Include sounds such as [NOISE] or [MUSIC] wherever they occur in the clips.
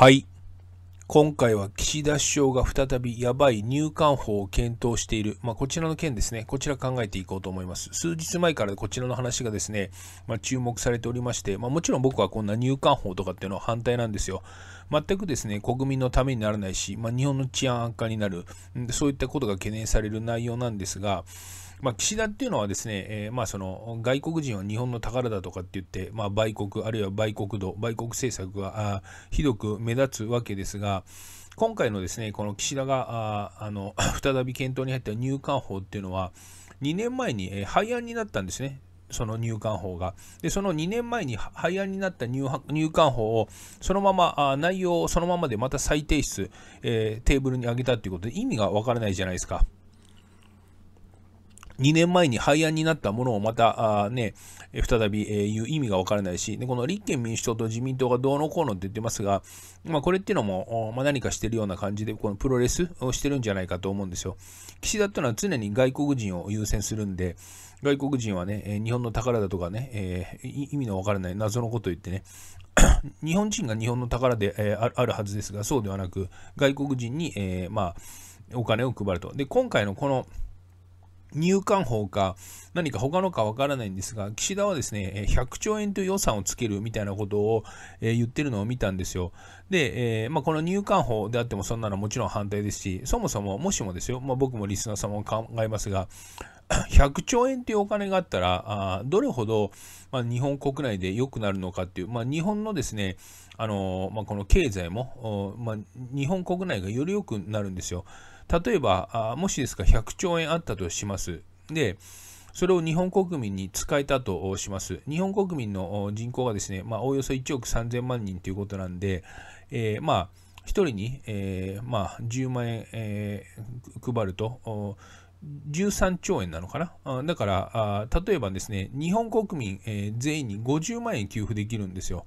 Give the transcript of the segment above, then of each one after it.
はい。今回は岸田首相が再びやばい入管法を検討している、まあ、こちらの件ですね、こちら考えていこうと思います。数日前からこちらの話がですね、まあ、注目されておりまして、まあ、もちろん僕はこんな入管法とかっていうのは反対なんですよ。全くですね、国民のためにならないし、ま日本の治安悪化になる、そういったことが懸念される内容なんですが、まあ、岸田っていうのはですね、えー、まあ、その外国人は日本の宝だとかって言って、まあ、売国、あるいは売国度、売国政策がひどく目立つわけですが、今回のですね、この岸田があの [LAUGHS] 再び検討に入った入管法っていうのは、2年前に、え廃案になったんですね。その入管法が。で、その2年前に廃案になった入管法を、そのまま、あ内容をそのままでまた再提出、えー、テーブルに上げたということで、意味がわからないじゃないですか。2年前に廃案になったものをまた、あね、再び、えー、言う意味がわからないし、で、この立憲民主党と自民党がどうのこうのって言ってますが、まあ、これっていうのも、まあ、何かしてるような感じで、このプロレスをしてるんじゃないかと思うんですよ。岸田っていうのは常に外国人を優先するんで、外国人はね、日本の宝だとかね、えー、意味のわからない謎のことを言ってね、[COUGHS] 日本人が日本の宝で、えー、あるはずですが、そうではなく、外国人に、えー、まあ、お金を配ると。で、今回のこの、入管法か何か他のかわからないんですが、岸田はですね、100兆円という予算をつけるみたいなことを言ってるのを見たんですよ。で、えー、まあ、この入管法であってもそんなのもちろん反対ですし、そもそも、もしもですよ、まあ、僕もリスナーさんも考えますが、100 [COUGHS] 兆円というお金があったら、あどれほど、まあ、日本国内で良くなるのかっていう、まあ、日本のですね、あのまあ、この経済も、まあ、日本国内がより良くなるんですよ。例えば、もしですか、100兆円あったとします。で、それを日本国民に使えたとします。日本国民の人口がですね、まあ、おおよそ1億3000万人ということなんで、えー、まあ、1人に、えー、まあ、10万円、えー、配ると、13兆円なのかな。だから、例えばですね、日本国民全員に50万円給付できるんですよ。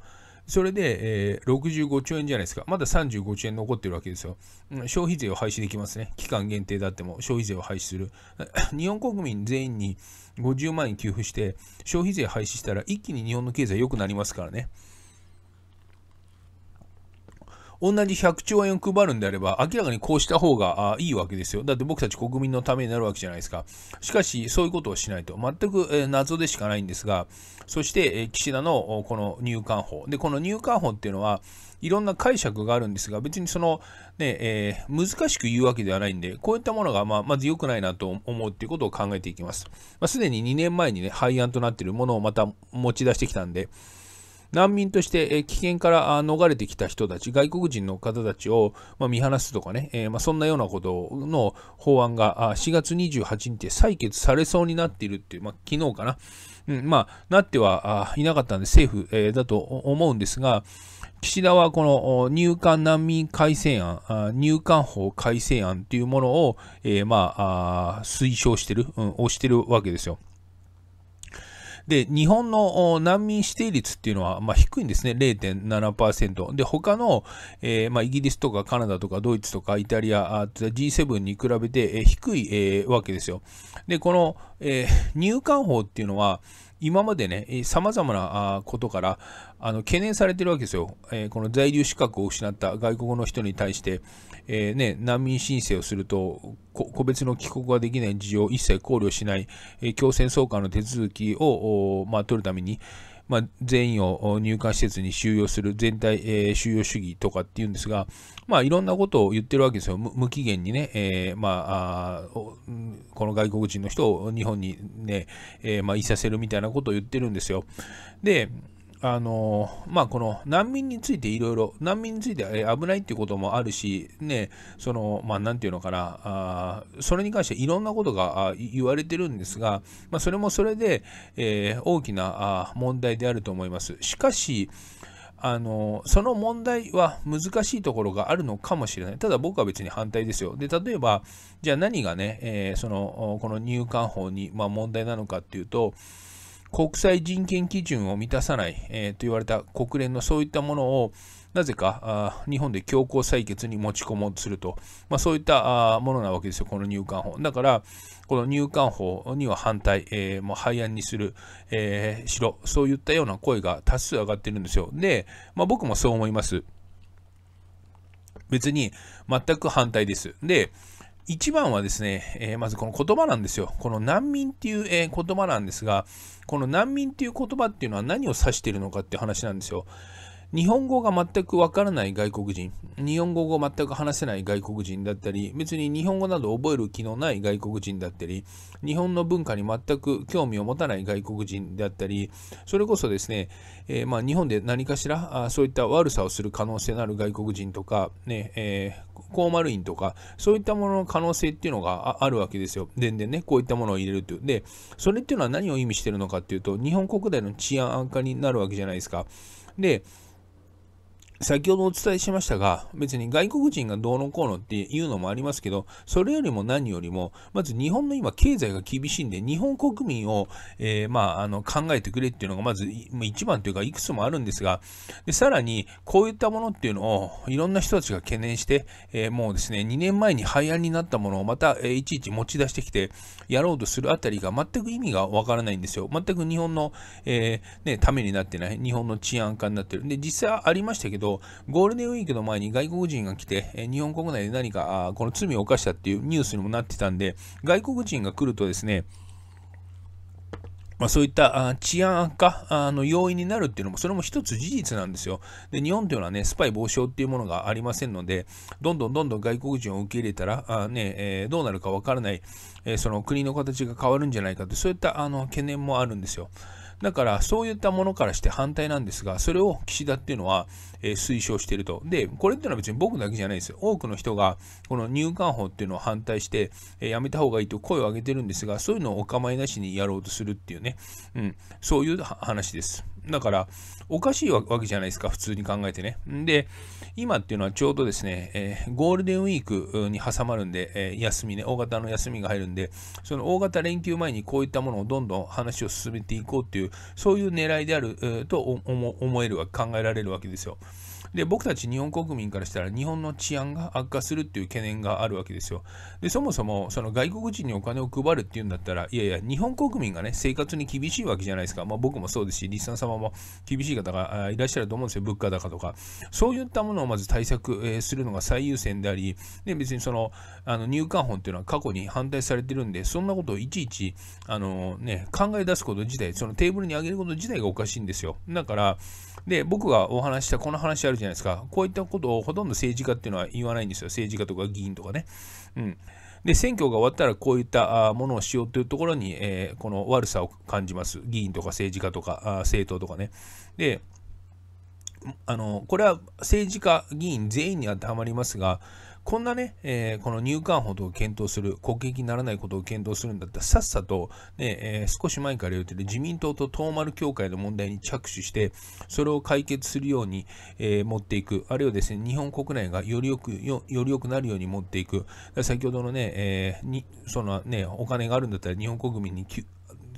それで、えー、65兆円じゃないですか。まだ35兆円残ってるわけですよ。うん、消費税を廃止できますね。期間限定だっても消費税を廃止する。[COUGHS] 日本国民全員に50万円給付して、消費税廃止したら一気に日本の経済良くなりますからね。同じ100兆円を配るんであれば、明らかにこうした方がいいわけですよ。だって僕たち国民のためになるわけじゃないですか。しかし、そういうことをしないと。全く、謎でしかないんですが、そして、岸田のこの入管法。で、この入管法っていうのは、いろんな解釈があるんですが、別にその、ね、えー、難しく言うわけではないんで、こういったものが、まあ、まず良くないなと思うっていうことを考えていきます。まあ、すでに2年前にね、廃案となっているものをまた持ち出してきたんで、難民として危険から逃れてきた人たち、外国人の方たちを見放すとかね、そんなようなことの法案が4月28日で採決されそうになっているっていう、まあ、昨日かな、うん、まあ、なってはいなかったんで政府、だと思うんですが、岸田はこの入管難民改正案、入管法改正案というものを、えー、まあ、推奨してる、うん、推してるわけですよ。で、日本の難民指定率っていうのは、まあ、低いんですね。0.7%。で、他の、えー、まあ、イギリスとかカナダとかドイツとかイタリア、G7 に比べて低い、えー、わけですよ。で、この、えー、入管法っていうのは、今までね、さまざまなことからあの懸念されてるわけですよ、えー、この在留資格を失った外国の人に対して、えー、ね、難民申請をすると、個別の帰国ができない事情を一切考慮しない、え強制送還の手続きを、まあ、取るために、まあ、全員を入管施設に収容する全体、えー、収容主義とかっていうんですが、まあ、いろんなことを言ってるわけですよ、無期限にね、えー、まあ、この外国人の人を日本にね、えー、まあ、いさせるみたいなことを言ってるんですよ。で、あのまあ、この難民についていろいろ、難民について危ないっていうこともあるし、ね、その、まあ、なんていうのかな、あそれに関していろんなことが言われてるんですが、まあ、それもそれで、えー、大きな問題であると思います。しかし、あのその問題は難しいところがあるのかもしれない。ただ僕は別に反対ですよ。で、例えば、じゃあ何がね、えー、そのこの入管法に、ま問題なのかっていうと、国際人権基準を満たさない、えー、と言われた国連のそういったものをなぜか日本で強行採決に持ち込もうとすると、まあ、そういったものなわけですよ、この入管法。だから、この入管法には反対、えー、もう廃案にする、えー、しろ、そういったような声が多数上がってるんですよ。で、まあ、僕もそう思います。別に全く反対です。で、一番はですね、えー、まずこの言葉なんですよ。この難民っていう、えー、言葉なんですが、この難民っていう言葉っていうのは何を指しているのかっていう話なんですよ。日本語が全くわからない外国人、日本語を全く話せない外国人だったり、別に日本語など覚える気のない外国人だったり、日本の文化に全く興味を持たない外国人だったり、それこそですね、えー、まあ、日本で何かしらあそういった悪さをする可能性のある外国人とか、ね、えー、高丸院とか、そういったものの可能性っていうのがあるわけですよ。全然ね、こういったものを入れるという。で、それっていうのは何を意味してるのかっていうと、日本国内の治安悪化になるわけじゃないですか。で、先ほどお伝えしましたが、別に外国人がどうのこうのっていうのもありますけど、それよりも何よりも、まず日本の今経済が厳しいんで、日本国民を、えー、まあ、あの、考えてくれっていうのがまず一番というか、いくつもあるんですが、で、さらに、こういったものっていうのを、いろんな人たちが懸念して、えー、もうですね、2年前に廃案になったものをまた、えー、いちいち持ち出してきて、やろうとするあたりが全く意味がわからないんですよ。全く日本の、えね、ためになってない、日本の治安化になってる。で、実際ありましたけど、ゴールデンウィークの前に外国人が来て、日本国内で何かこの罪を犯したっていうニュースにもなってたんで、外国人が来るとですね、まあ、そういった治安悪化の要因になるっていうのも、それも一つ事実なんですよ。で、日本というのはね、スパイ防止法っていうものがありませんので、どんどんどんどん外国人を受け入れたら、あねえー、どうなるかわからない、えー、その国の形が変わるんじゃないかって、そういったあの懸念もあるんですよ。だから、そういったものからして反対なんですが、それを岸田っていうのは、えー、推奨していると。で、これっていうのは別に僕だけじゃないですよ。多くの人が、この入管法っていうのを反対して、えー、やめた方がいいと声を上げてるんですが、そういうのをお構いなしにやろうとするっていうね、うん、そういう話です。だから、おかしいわけじゃないですか、普通に考えてね。で、今っていうのはちょうどですね、えー、ゴールデンウィークに挟まるんで、えー、休みね、大型の休みが入るんで、その大型連休前にこういったものをどんどん話を進めていこうっていう、そういう狙いであると思えるわけ、考えられるわけですよ。で、僕たち日本国民からしたら日本の治安が悪化するっていう懸念があるわけですよ。で、そもそもその外国人にお金を配るっていうんだったら、いやいや、日本国民がね、生活に厳しいわけじゃないですか。まあ僕もそうですし、リスナー様も厳しい方がいらっしゃると思うんですよ。物価高とか。そういったものをまず対策するのが最優先であり、で、別にその、あの入管法っていうのは過去に反対されてるんで、そんなことをいちいち、あのね、考え出すこと自体、そのテーブルに上げること自体がおかしいんですよ。だから、で、僕がお話したこの話あるじゃないですか。こういったことをほとんど政治家っていうのは言わないんですよ。政治家とか議員とかね。うん。で、選挙が終わったらこういったものをしようというところに、えー、この悪さを感じます。議員とか政治家とか、政党とかね。で、あの、これは政治家、議員全員に当てはまりますが、こんなね、えー、この入管法と検討する、国益にならないことを検討するんだったら、さっさとね、えー、少し前から言ってる自民党と東丸協会の問題に着手して、それを解決するように、えー、持っていく、あるいはですね、日本国内がよりよくよより良くなるように持っていく、先ほどのね、えー、にそのねお金があるんだったら、日本国民に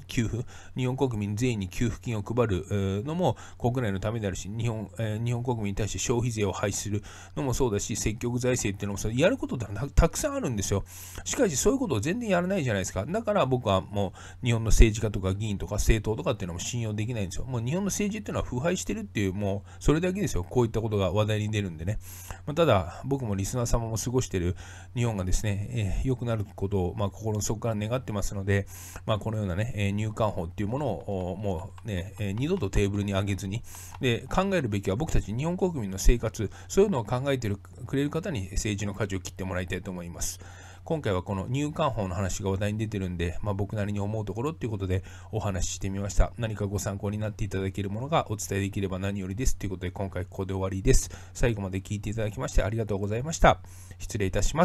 給付、日本国民全員に給付金を配るのも国内のためであるし、日本,、え日本国民に対して消費税を廃止するのもそうだし、積極財政っていうのもそやることってたくさんあるんですよ。しかし、そういうことを全然やらないじゃないですか。だから僕はもう日本の政治家とか議員とか政党とかっていうのも信用できないんですよ。もう日本の政治っていうのは腐敗してるっていう、もうそれだけですよ。こういったことが話題に出るんでね。まあ、ただ、僕もリスナー様も過ごしてる日本がですね、良、えー、くなることを、まあ、心の底から願ってますので、まあ、このようなね、えー入管法っていうものをもうね、え二度とテーブルに上げずにで考えるべきは僕たち日本国民の生活そういうのを考えてるくれる方に政治の舵を切ってもらいたいと思います。今回はこの入管法の話が話題に出てるんで、まあ、僕なりに思うところっていうことでお話ししてみました。何かご参考になっていただけるものがお伝えできれば何よりです。ということで今回ここで終わりです。最後まで聞いていただきましてありがとうございました。失礼いたします。